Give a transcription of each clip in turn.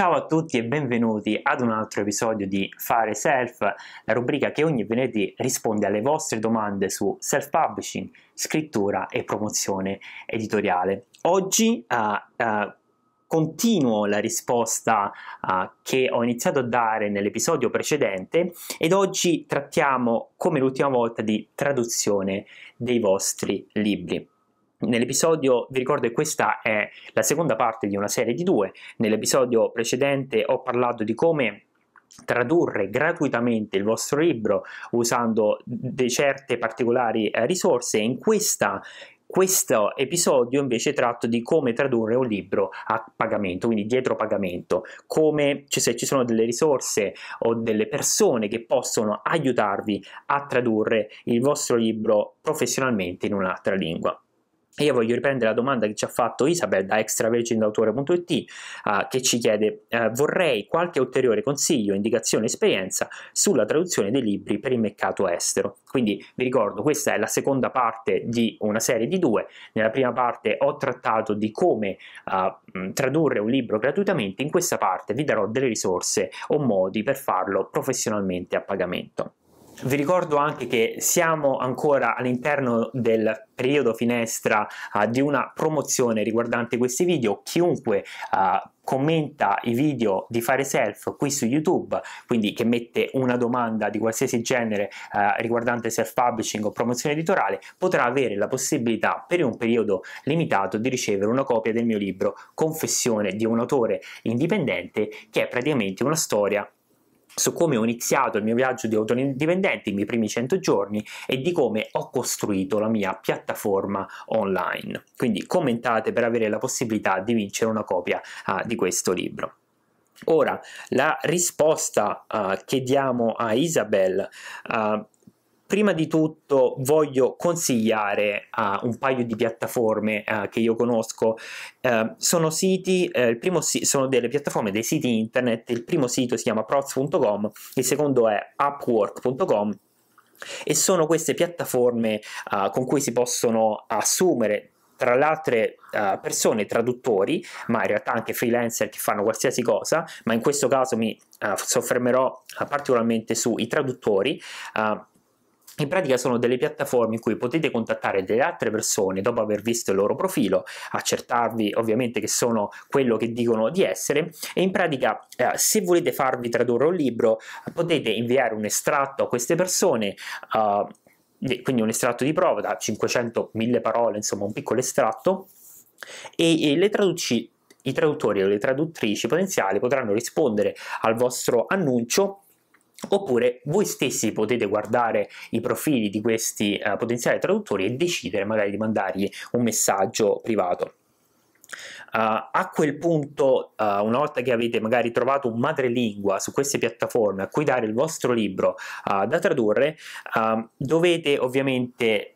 Ciao a tutti e benvenuti ad un altro episodio di Fare Self, la rubrica che ogni venerdì risponde alle vostre domande su self-publishing, scrittura e promozione editoriale. Oggi uh, uh, continuo la risposta uh, che ho iniziato a dare nell'episodio precedente ed oggi trattiamo come l'ultima volta di traduzione dei vostri libri. Nell'episodio, vi ricordo che questa è la seconda parte di una serie di due, nell'episodio precedente ho parlato di come tradurre gratuitamente il vostro libro usando certe particolari eh, risorse. In questa questo episodio invece tratto di come tradurre un libro a pagamento, quindi dietro pagamento, come cioè se ci sono delle risorse o delle persone che possono aiutarvi a tradurre il vostro libro professionalmente in un'altra lingua. E io voglio riprendere la domanda che ci ha fatto Isabel da extravergindautore.it eh, ah, che ci chiede eh, vorrei qualche ulteriore consiglio, indicazione, esperienza sulla traduzione dei libri per il mercato estero. Quindi vi ricordo, questa è la seconda parte di una serie di due. Nella prima parte ho trattato di come eh, tradurre un libro gratuitamente, in questa parte vi darò delle risorse o modi per farlo professionalmente a pagamento. Vi ricordo anche che siamo ancora all'interno del periodo finestra uh, di una promozione riguardante questi video. Chiunque uh, commenta i video di fare self qui su YouTube, quindi che mette una domanda di qualsiasi genere eh, riguardante self publishing o promozione editoriale, potrà avere la possibilità per un periodo limitato di ricevere una copia del mio libro Confessione di un autore indipendente, che è praticamente una storia su come ho iniziato il mio viaggio di autoindipendente, i miei primi 100 giorni e di come ho costruito la mia piattaforma online. Quindi commentate per avere la possibilità di vincere una copia uh, di questo libro. Ora, la risposta uh, che diamo a Isabel uh, prima di tutto voglio consigliare uh, un paio di piattaforme uh, che io conosco. Uh, sono siti, eh, il primo si- sono delle piattaforme, dei siti internet. Il primo sito si chiama proz.com, il secondo è upwork.com. E sono queste piattaforme con cui si possono assumere tra le altre uh, persone traduttori, ma in realtà anche freelancer che fanno qualsiasi cosa, ma in questo caso mi uh, soffermerò uh, particolarmente sui traduttori in pratica sono delle piattaforme in cui potete contattare delle altre persone dopo aver visto il loro profilo, accertarvi ovviamente che sono quello che dicono di essere e in pratica eh, se volete farvi tradurre un libro potete inviare un estratto a queste persone eh, quindi un estratto di prova da 500-1000 parole, insomma un piccolo estratto, e, e traduci, i traduttori o le traduttrici potenziali potranno rispondere al vostro annuncio Oppure voi stessi potete guardare i profili di questi eh, potenziali traduttori e decidere magari di mandargli un messaggio privato. Uh, a quel punto, uh, una volta che avete magari trovato un madrelingua su queste piattaforme a cui dare il vostro libro uh, da tradurre, ehm, dovete ovviamente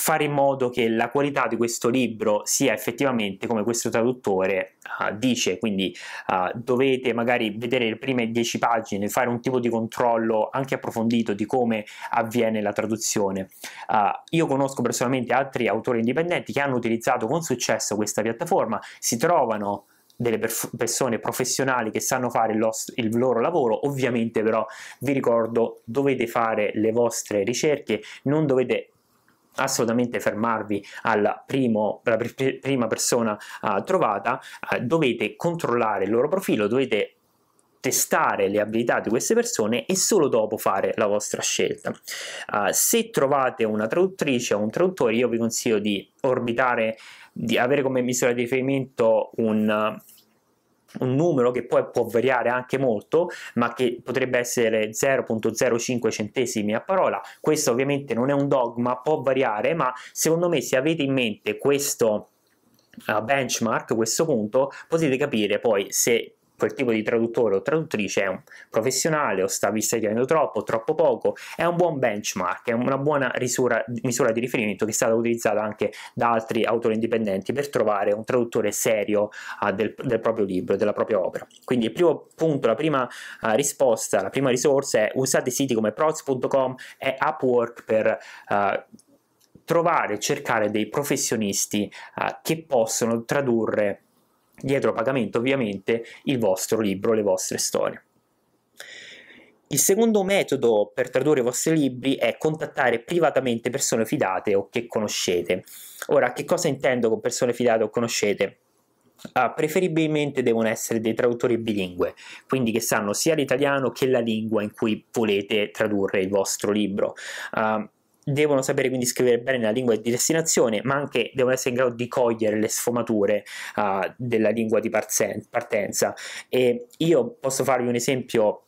fare in modo che la qualità di questo libro sia effettivamente come questo traduttore uh, dice, quindi uh, dovete magari vedere le prime 10 pagine, fare un tipo di controllo anche approfondito di come avviene la traduzione. Uh, io conosco personalmente altri autori indipendenti che hanno utilizzato con successo questa piattaforma, si trovano delle persone professionali che sanno fare il, il, loro lavoro, ovviamente però vi ricordo dovete fare le vostre ricerche, non dovete assolutamente fermarvi alla, primo, alla pr- prima persona uh, trovata, uh, dovete controllare il loro profilo, dovete testare le abilità di queste persone e solo dopo fare la vostra scelta. Uh, se trovate una traduttrice o un traduttore, io vi consiglio di orbitare, di avere come misura di riferimento un un numero che poi può variare anche molto, ma che potrebbe essere 0.05 centesimi a parola. Questo ovviamente non è un dogma, può variare, ma secondo me se avete in mente questo eh, benchmark, questo punto, potete capire poi se quel tipo di traduttore o traduttrice è un professionale o sta visseggiando troppo, o troppo poco, è un buon benchmark, è una buona risura, misura di riferimento che è stata utilizzata anche da altri autori indipendenti per trovare un traduttore serio uh, del, del, proprio libro, della propria opera. Quindi il primo punto, la prima uh, risposta, la prima risorsa è usate siti come proz.com e Upwork per... Uh, trovare, cercare dei professionisti che possono tradurre dietro pagamento ovviamente il vostro libro, le vostre storie. Il secondo metodo per tradurre i vostri libri è contattare privatamente persone fidate o che conoscete. Ora, che cosa intendo con persone fidate o conoscete? Ah, preferibilmente devono essere dei traduttori bilingue, quindi che sanno sia l'italiano che la lingua in cui volete tradurre il vostro libro. Ah, devono sapere quindi scrivere bene la lingua di destinazione, ma anche devono essere in grado di cogliere le sfumature uh, della lingua di partenza. E io posso farvi un esempio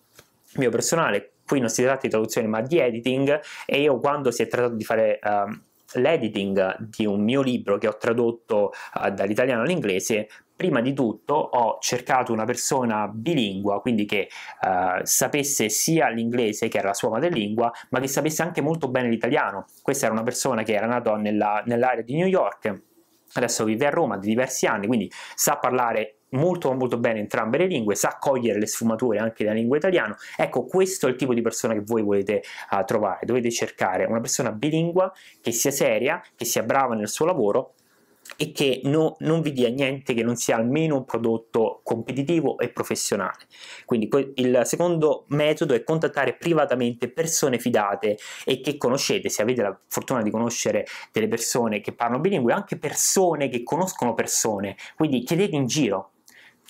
mio personale, qui non si tratta di traduzione ma di editing e io quando si è trattato di fare... Uh, l'editing di un mio libro che ho tradotto uh, dall'italiano all'inglese, prima di tutto ho cercato una persona bilingua, quindi che uh, sapesse sia l'inglese, che era la sua madrelingua, ma che sapesse anche molto bene l'italiano. Questa era una persona che era nata nella, nell'area di New York, adesso vive a Roma da diversi anni, quindi sa parlare molto molto bene entrambe le lingue, sa cogliere le sfumature anche della lingua italiana. Ecco, questo è il tipo di persona che voi volete uh, trovare. Dovete cercare una persona bilingua che sia seria, che sia brava nel suo lavoro e che no, non vi dia niente che non sia almeno un prodotto competitivo e professionale. Quindi il secondo metodo è contattare privatamente persone fidate e che conoscete, se avete la fortuna di conoscere delle persone che parlano bilingue, anche persone che conoscono persone, quindi chiedete in giro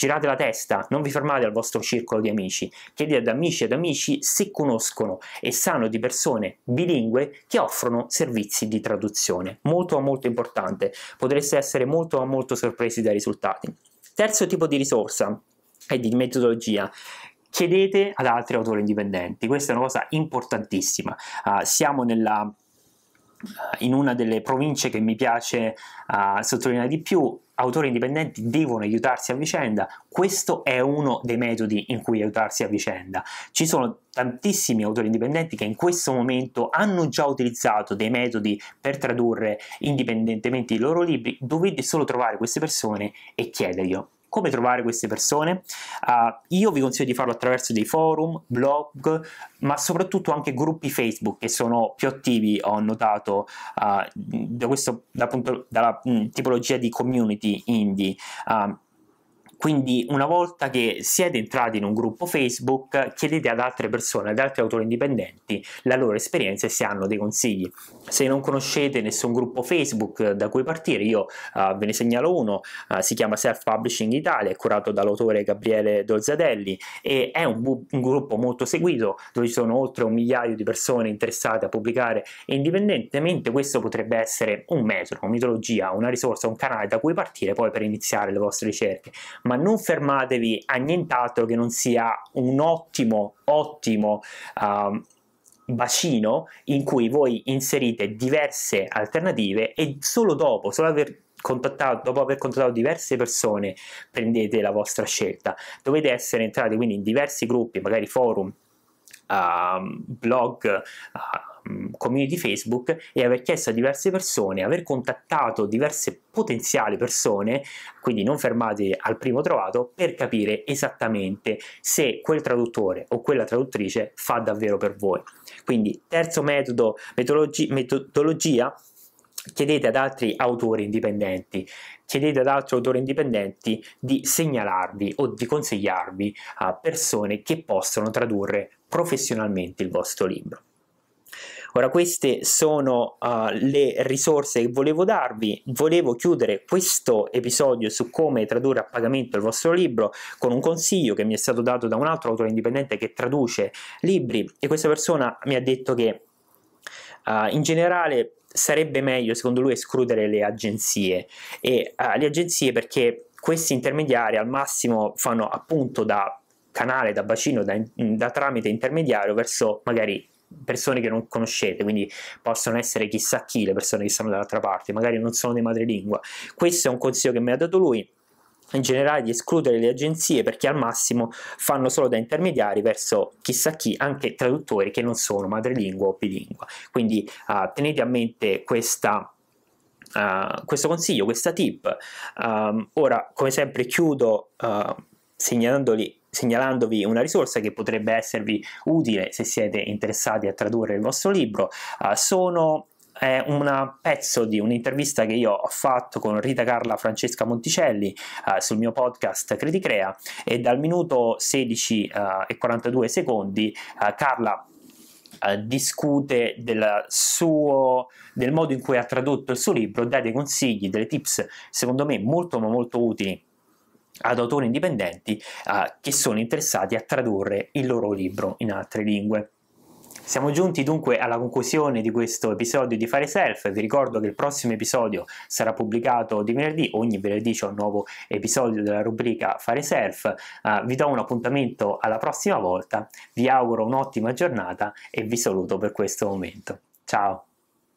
girate la testa, non vi fermate al vostro circolo di amici, chiedete ad amici ed amici se conoscono e sanno di persone bilingue che offrono servizi di traduzione. Molto molto importante, potreste essere molto molto sorpresi dai risultati. Terzo tipo di risorsa e di metodologia chiedete ad altri autori indipendenti. Questa è una cosa importantissima. Uh, siamo nella eh, in una delle province che mi piace uh, sottolineare di più, autori indipendenti devono aiutarsi a vicenda, questo è uno dei metodi in cui aiutarsi a vicenda. Ci sono tantissimi autori indipendenti che in questo momento hanno già utilizzato dei metodi per tradurre indipendentemente i loro libri, dovete solo trovare queste persone e chiederglielo. Come trovare queste persone? Uh, io vi consiglio di farlo attraverso dei forum, blog, ma soprattutto anche gruppi Facebook che sono più attivi, ho notato, uh, da questo, da, appunto, dalla mh, mm, tipologia di community indie. Uh, quindi una volta che siete entrati in un gruppo Facebook, chiedete ad altre persone, ad altri autori indipendenti, la loro esperienza e se hanno dei consigli. Se non conoscete nessun gruppo Facebook da cui partire, io uh, ve ne segnalo uno, uh, si chiama Self Publishing Italia, è curato dall'autore Gabriele Dolzadelli e è un, bu- un gruppo molto seguito dove ci sono oltre un migliaio di persone interessate a pubblicare e indipendentemente questo potrebbe essere un metodo, una mitologia, una risorsa, un canale da cui partire poi per iniziare le vostre ricerche ma non fermatevi a nient'altro che non sia un ottimo, ottimo uh, bacino in cui voi inserite diverse alternative e solo dopo, solo aver contattato, dopo aver contattato diverse persone, prendete la vostra scelta. Dovete essere entrati quindi in diversi gruppi, magari forum, Ehm, blog, ehm, community Facebook e aver chiesto a diverse persone, aver contattato diverse potenziali persone, quindi non fermate al primo trovato, per capire esattamente se quel traduttore o quella traduttrice fa davvero per voi. Quindi terzo metodo, metodologia chiedete ad altri autori indipendenti, chiedete ad altri autori indipendenti di segnalarvi o di consigliarvi a persone che possono tradurre professionalmente il vostro libro. Ora queste sono uh, le risorse che volevo darvi, volevo chiudere questo episodio su come tradurre a pagamento il vostro libro con un consiglio che mi è stato dato da un altro autore indipendente che traduce libri e questa persona mi ha detto che uh, in generale sarebbe meglio secondo lui escludere le agenzie e uh, le agenzie perché questi intermediari al massimo fanno appunto da canale, da bacino, da, da tramite intermediario verso magari persone che non conoscete, quindi possono essere chissà chi le persone che stanno dall'altra parte, magari non sono di madrelingua. Questo è un consiglio che mi ha dato lui in generale di escludere le agenzie perché al massimo fanno solo da intermediari verso chissà chi, anche traduttori che non sono madrelingua o bilingua. Quindi uh, tenete a mente questa, uh, questo consiglio, questa tip. Um, ora, come sempre, chiudo uh, segnalandoli segnalandovi una risorsa che potrebbe esservi utile se siete interessati a tradurre il vostro libro. Uh, sono è un pezzo di un'intervista che io ho fatto con Rita Carla Francesca Monticelli eh, sul mio podcast Criticrea e dal minuto 16 eh, e 42 secondi eh, Carla eh, discute del, suo, del modo in cui ha tradotto il suo libro, dà dei consigli, delle tips secondo me molto ma molto utili ad autori indipendenti eh, che sono interessati a tradurre il loro libro in altre lingue. Siamo giunti dunque alla conclusione di questo episodio di Fare Self, vi ricordo che il prossimo episodio sarà pubblicato di venerdì, ogni venerdì c'è un nuovo episodio della rubrica Fare Self, uh, vi do un appuntamento alla prossima volta, vi auguro un'ottima giornata e vi saluto per questo momento. Ciao!